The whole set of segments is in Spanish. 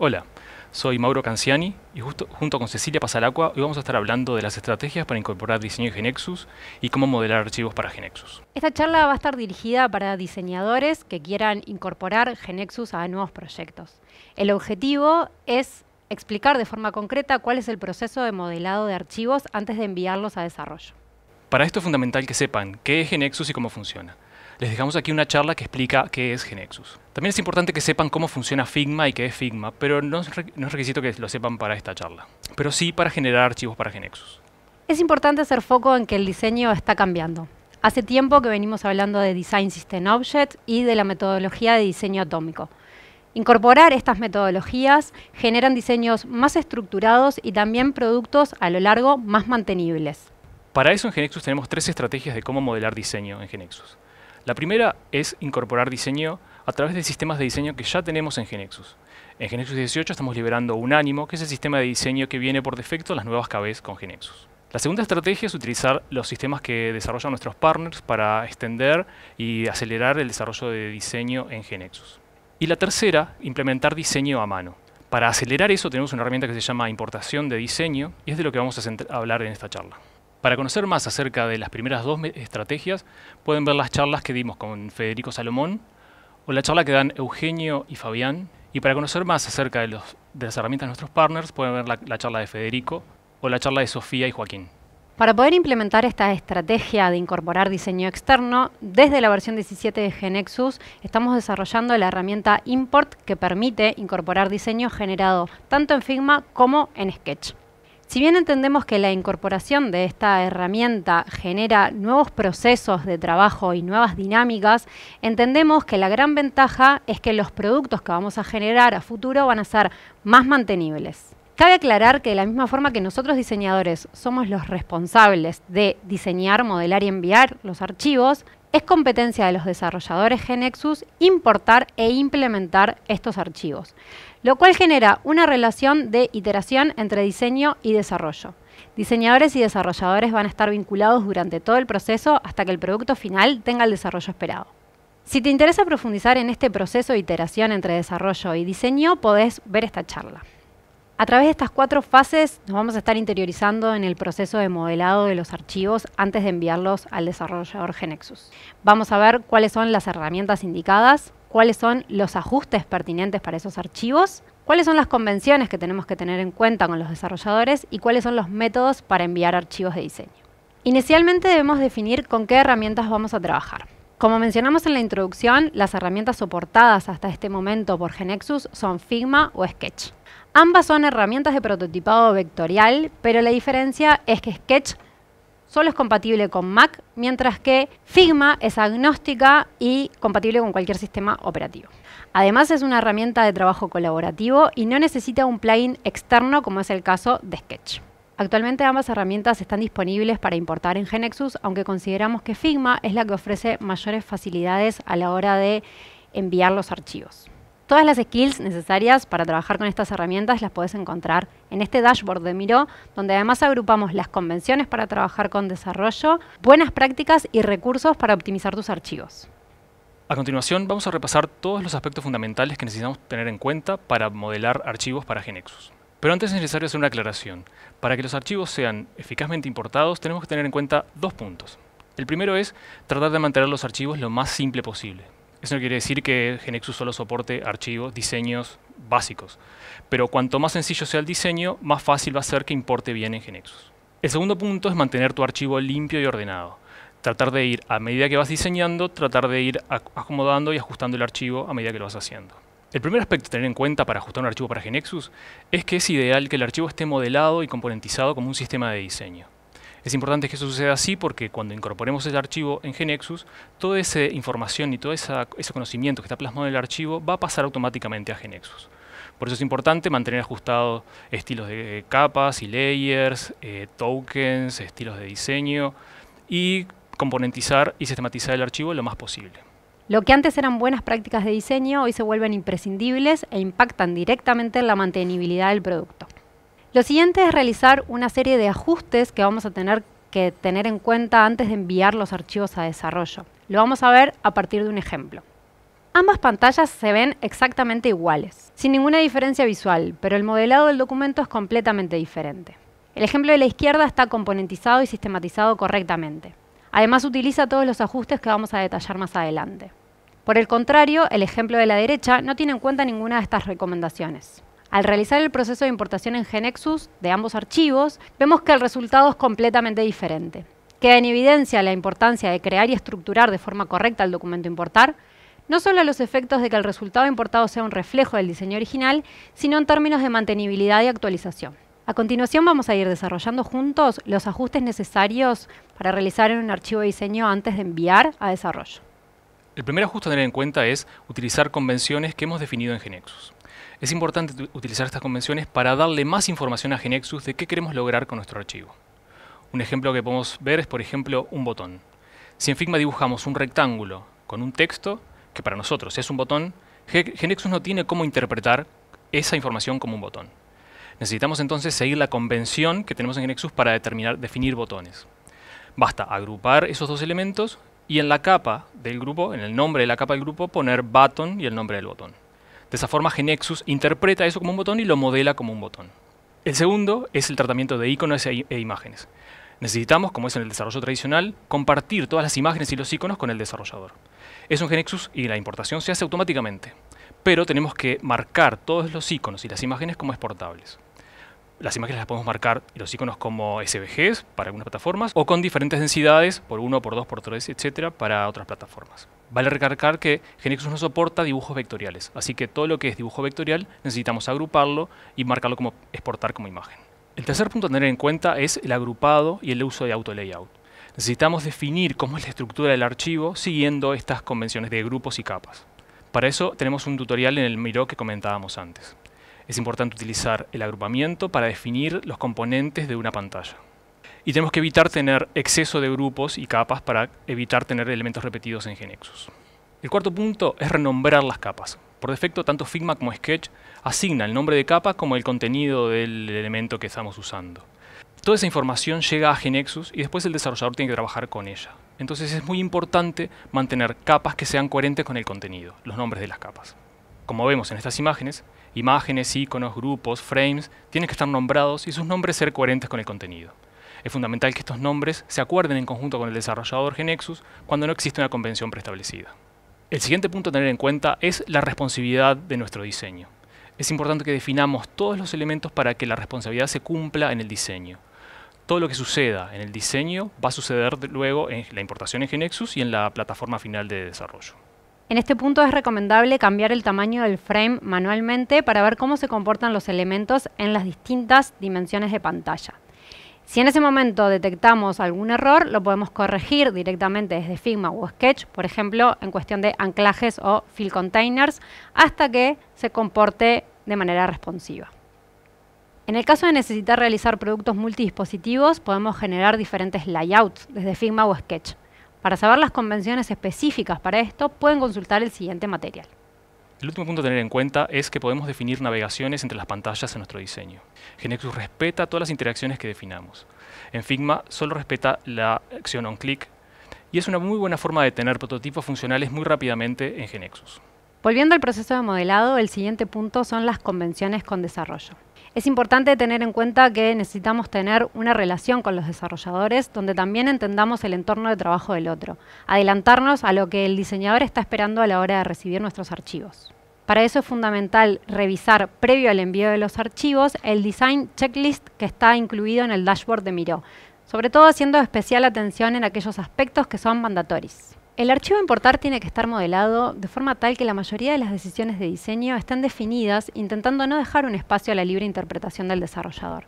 Hola, soy Mauro Canciani y junto con Cecilia Pasalacqua hoy vamos a estar hablando de las estrategias para incorporar diseño en Genexus y cómo modelar archivos para Genexus. Esta charla va a estar dirigida para diseñadores que quieran incorporar Genexus a nuevos proyectos. El objetivo es explicar de forma concreta cuál es el proceso de modelado de archivos antes de enviarlos a desarrollo. Para esto es fundamental que sepan qué es Genexus y cómo funciona les dejamos aquí una charla que explica qué es Genexus. También es importante que sepan cómo funciona Figma y qué es Figma, pero no es, requisito que lo sepan para esta charla, pero sí para generar archivos para Genexus. Es importante hacer foco en que el diseño está cambiando. Hace tiempo que venimos hablando de Design System Object y de la metodología de diseño atómico. Incorporar estas metodologías generan diseños más estructurados y también productos a lo largo más mantenibles. Para eso en Genexus tenemos tres estrategias de cómo modelar diseño en Genexus. La primera es incorporar diseño a través de sistemas de diseño que ya tenemos en Genexus. En Genexus 18 estamos liberando Unánimo, que es el sistema de diseño que viene por defecto en las nuevas KBs con Genexus. La segunda estrategia es utilizar los sistemas que desarrollan nuestros partners para extender y acelerar el desarrollo de diseño en Genexus. Y la tercera, implementar diseño a mano. Para acelerar eso tenemos una herramienta que se llama importación de diseño y es de lo que vamos a hablar en esta charla. Para conocer más acerca de las primeras dos estrategias, pueden ver las charlas que dimos con Federico Salomón o la charla que dan Eugenio y Fabián. Y para conocer más acerca de, las herramientas de nuestros partners, pueden ver la, la charla de Federico o la charla de Sofía y Joaquín. Para poder implementar esta estrategia de incorporar diseño externo, desde la versión 17 de Genexus estamos desarrollando la herramienta Import que permite incorporar diseño generado tanto en Figma como en Sketch. Si bien entendemos que la incorporación de esta herramienta genera nuevos procesos de trabajo y nuevas dinámicas, entendemos que la gran ventaja es que los productos que vamos a generar a futuro van a ser más mantenibles. Cabe aclarar que de la misma forma que nosotros diseñadores somos los responsables de diseñar, modelar y enviar los archivos, es competencia de los desarrolladores Genexus importar e implementar estos archivos, lo cual genera una relación de iteración entre diseño y desarrollo. Diseñadores y desarrolladores van a estar vinculados durante todo el proceso hasta que el producto final tenga el desarrollo esperado. Si te interesa profundizar en este proceso de iteración entre desarrollo y diseño, podés ver esta charla. A través de estas cuatro fases nos vamos a estar interiorizando en el proceso de modelado de los archivos antes de enviarlos al desarrollador Genexus. Vamos a ver cuáles son las herramientas indicadas, cuáles son los ajustes pertinentes para esos archivos, cuáles son las convenciones que tenemos que tener en cuenta con los desarrolladores y cuáles son los métodos para enviar archivos de diseño. Inicialmente debemos definir con qué herramientas vamos a trabajar. Como mencionamos en la introducción, las herramientas soportadas hasta este momento por Genexus son Figma o Sketch. Ambas son herramientas de prototipado vectorial, pero la diferencia es que Sketch solo es compatible con Mac, mientras que Figma es agnóstica y compatible con cualquier sistema operativo. Además es una herramienta de trabajo colaborativo y no necesita un plugin externo como es el caso de Sketch. Actualmente ambas herramientas están disponibles para importar en Genexus, aunque consideramos que Figma es la que ofrece mayores facilidades a la hora de enviar los archivos. Todas las skills necesarias para trabajar con estas herramientas las puedes encontrar en este dashboard de Miro, donde además agrupamos las convenciones para trabajar con desarrollo, buenas prácticas y recursos para optimizar tus archivos. A continuación vamos a repasar todos los aspectos fundamentales que necesitamos tener en cuenta para modelar archivos para Genexus. Pero antes es necesario hacer una aclaración. Para que los archivos sean eficazmente importados tenemos que tener en cuenta dos puntos. El primero es tratar de mantener los archivos lo más simple posible. Eso no quiere decir que Genexus solo soporte archivos, diseños básicos. Pero cuanto más sencillo sea el diseño, más fácil va a ser que importe bien en Genexus. El segundo punto es mantener tu archivo limpio y ordenado. Tratar de ir, a medida que vas diseñando, tratar de ir acomodando y ajustando el archivo a medida que lo vas haciendo. El primer aspecto a tener en cuenta para ajustar un archivo para Genexus es que es ideal que el archivo esté modelado y componentizado como un sistema de diseño. Es importante que eso suceda así porque cuando incorporemos el archivo en Genexus, toda esa información y todo ese conocimiento que está plasmado en el archivo va a pasar automáticamente a Genexus. Por eso es importante mantener ajustados estilos de capas y layers, eh, tokens, estilos de diseño y componentizar y sistematizar el archivo lo más posible. Lo que antes eran buenas prácticas de diseño hoy se vuelven imprescindibles e impactan directamente en la mantenibilidad del producto. Lo siguiente es realizar una serie de ajustes que vamos a tener que tener en cuenta antes de enviar los archivos a desarrollo. Lo vamos a ver a partir de un ejemplo. Ambas pantallas se ven exactamente iguales, sin ninguna diferencia visual, pero el modelado del documento es completamente diferente. El ejemplo de la izquierda está componentizado y sistematizado correctamente. Además utiliza todos los ajustes que vamos a detallar más adelante. Por el contrario, el ejemplo de la derecha no tiene en cuenta ninguna de estas recomendaciones. Al realizar el proceso de importación en Genexus de ambos archivos, vemos que el resultado es completamente diferente. Queda en evidencia la importancia de crear y estructurar de forma correcta el documento importar, no solo a los efectos de que el resultado importado sea un reflejo del diseño original, sino en términos de mantenibilidad y actualización. A continuación vamos a ir desarrollando juntos los ajustes necesarios para realizar en un archivo de diseño antes de enviar a desarrollo. El primer ajuste a tener en cuenta es utilizar convenciones que hemos definido en Genexus. Es importante utilizar estas convenciones para darle más información a Genexus de qué queremos lograr con nuestro archivo. Un ejemplo que podemos ver es, por ejemplo, un botón. Si en Figma dibujamos un rectángulo con un texto, que para nosotros es un botón, Genexus no tiene cómo interpretar esa información como un botón. Necesitamos entonces seguir la convención que tenemos en Genexus para determinar, definir botones. Basta agrupar esos dos elementos y en la capa del grupo, en el nombre de la capa del grupo, poner button y el nombre del botón. De esa forma, Genexus interpreta eso como un botón y lo modela como un botón. El segundo es el tratamiento de iconos e, e imágenes. Necesitamos, como es en el desarrollo tradicional, compartir todas las imágenes y los iconos con el desarrollador. Es un Genexus y la importación se hace automáticamente, pero tenemos que marcar todos los iconos y las imágenes como exportables. Las imágenes las podemos marcar y los iconos como SVGs para algunas plataformas o con diferentes densidades por 1, por 2, por 3, etcétera, para otras plataformas. Vale recalcar que Genexus no soporta dibujos vectoriales, así que todo lo que es dibujo vectorial necesitamos agruparlo y marcarlo como exportar como imagen. El tercer punto a tener en cuenta es el agrupado y el uso de auto layout. Necesitamos definir cómo es la estructura del archivo siguiendo estas convenciones de grupos y capas. Para eso tenemos un tutorial en el Miro que comentábamos antes. Es importante utilizar el agrupamiento para definir los componentes de una pantalla. Y tenemos que evitar tener exceso de grupos y capas para evitar tener elementos repetidos en Genexus. El cuarto punto es renombrar las capas. Por defecto, tanto Figma como Sketch asigna el nombre de capa como el contenido del elemento que estamos usando. Toda esa información llega a Genexus y después el desarrollador tiene que trabajar con ella. Entonces es muy importante mantener capas que sean coherentes con el contenido, los nombres de las capas. Como vemos en estas imágenes, Imágenes, iconos, grupos, frames tienen que estar nombrados y sus nombres ser coherentes con el contenido. Es fundamental que estos nombres se acuerden en conjunto con el desarrollador Genexus cuando no existe una convención preestablecida. El siguiente punto a tener en cuenta es la responsabilidad de nuestro diseño. Es importante que definamos todos los elementos para que la responsabilidad se cumpla en el diseño. Todo lo que suceda en el diseño va a suceder luego en la importación en Genexus y en la plataforma final de desarrollo. En este punto es recomendable cambiar el tamaño del frame manualmente para ver cómo se comportan los elementos en las distintas dimensiones de pantalla. Si en ese momento detectamos algún error, lo podemos corregir directamente desde Figma o Sketch, por ejemplo, en cuestión de anclajes o fill containers, hasta que se comporte de manera responsiva. En el caso de necesitar realizar productos multidispositivos, podemos generar diferentes layouts desde Figma o Sketch. Para saber las convenciones específicas para esto, pueden consultar el siguiente material. El último punto a tener en cuenta es que podemos definir navegaciones entre las pantallas en nuestro diseño. Genexus respeta todas las interacciones que definamos. En Figma solo respeta la acción on-click y es una muy buena forma de tener prototipos funcionales muy rápidamente en Genexus. Volviendo al proceso de modelado, el siguiente punto son las convenciones con desarrollo. Es importante tener en cuenta que necesitamos tener una relación con los desarrolladores donde también entendamos el entorno de trabajo del otro, adelantarnos a lo que el diseñador está esperando a la hora de recibir nuestros archivos. Para eso es fundamental revisar previo al envío de los archivos el design checklist que está incluido en el dashboard de Miro, sobre todo haciendo especial atención en aquellos aspectos que son mandatorios. El archivo importar tiene que estar modelado de forma tal que la mayoría de las decisiones de diseño estén definidas, intentando no dejar un espacio a la libre interpretación del desarrollador.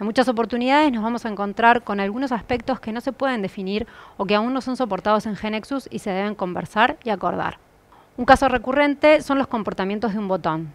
En muchas oportunidades nos vamos a encontrar con algunos aspectos que no se pueden definir o que aún no son soportados en Genexus y se deben conversar y acordar. Un caso recurrente son los comportamientos de un botón,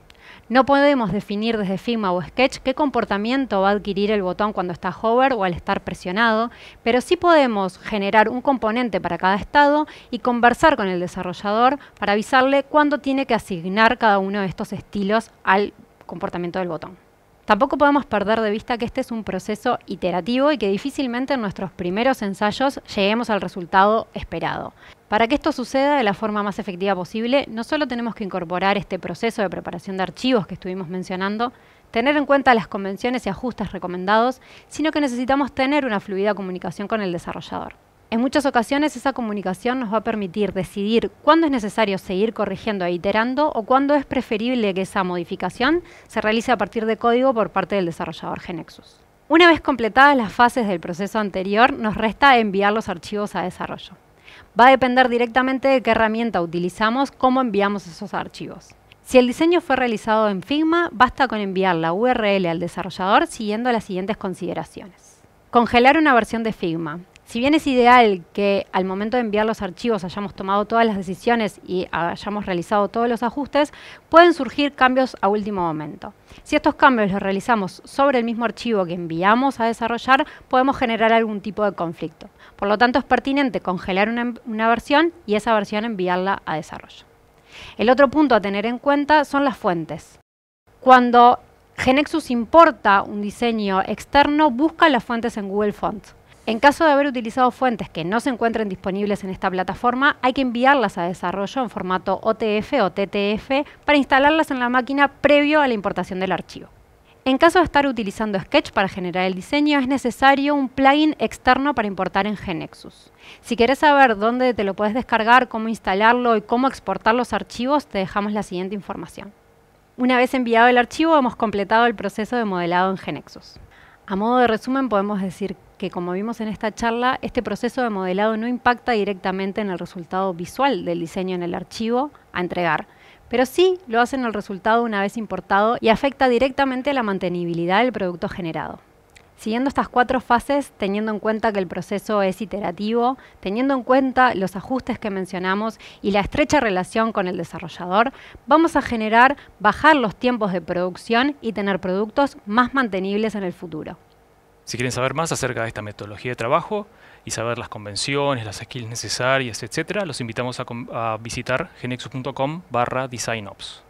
no podemos definir desde Figma o Sketch qué comportamiento va a adquirir el botón cuando está hover o al estar presionado, pero sí podemos generar un componente para cada estado y conversar con el desarrollador para avisarle cuándo tiene que asignar cada uno de estos estilos al comportamiento del botón. Tampoco podemos perder de vista que este es un proceso iterativo y que difícilmente en nuestros primeros ensayos lleguemos al resultado esperado. Para que esto suceda de la forma más efectiva posible, no solo tenemos que incorporar este proceso de preparación de archivos que estuvimos mencionando, tener en cuenta las convenciones y ajustes recomendados, sino que necesitamos tener una fluida comunicación con el desarrollador. En muchas ocasiones esa comunicación nos va a permitir decidir cuándo es necesario seguir corrigiendo e iterando o cuándo es preferible que esa modificación se realice a partir de código por parte del desarrollador Genexus. Una vez completadas las fases del proceso anterior, nos resta enviar los archivos a desarrollo. Va a depender directamente de qué herramienta utilizamos, cómo enviamos esos archivos. Si el diseño fue realizado en Figma, basta con enviar la URL al desarrollador siguiendo las siguientes consideraciones. Congelar una versión de Figma si bien es ideal que al momento de enviar los archivos hayamos tomado todas las decisiones y hayamos realizado todos los ajustes, pueden surgir cambios a último momento. Si estos cambios los realizamos sobre el mismo archivo que enviamos a desarrollar, podemos generar algún tipo de conflicto. Por lo tanto, es pertinente congelar una, versión y esa versión enviarla a desarrollo. El otro punto a tener en cuenta son las fuentes. Cuando Genexus importa un diseño externo, busca las fuentes en Google Fonts. En caso de haber utilizado fuentes que no se encuentren disponibles en esta plataforma, hay que enviarlas a desarrollo en formato OTF o TTF para instalarlas en la máquina previo a la importación del archivo. En caso de estar utilizando Sketch para generar el diseño, es necesario un plugin externo para importar en Genexus. Si quieres saber dónde te lo puedes descargar, cómo instalarlo y cómo exportar los archivos, te dejamos la siguiente información. Una vez enviado el archivo, hemos completado el proceso de modelado en Genexus. A modo de resumen, podemos decir que como vimos en esta charla, este proceso de modelado no impacta directamente en el resultado visual del diseño en el archivo a entregar, pero sí lo hace en el resultado una vez importado y afecta directamente a la mantenibilidad del producto generado. Siguiendo estas cuatro fases, teniendo en cuenta que el proceso es iterativo, teniendo en cuenta los ajustes que mencionamos y la estrecha relación con el desarrollador, vamos a generar, bajar los tiempos de producción y tener productos más mantenibles en el futuro. Si quieren saber más acerca de esta metodología de trabajo y saber las convenciones, las skills necesarias, etc., los invitamos a, visitar genexus.com barra designops.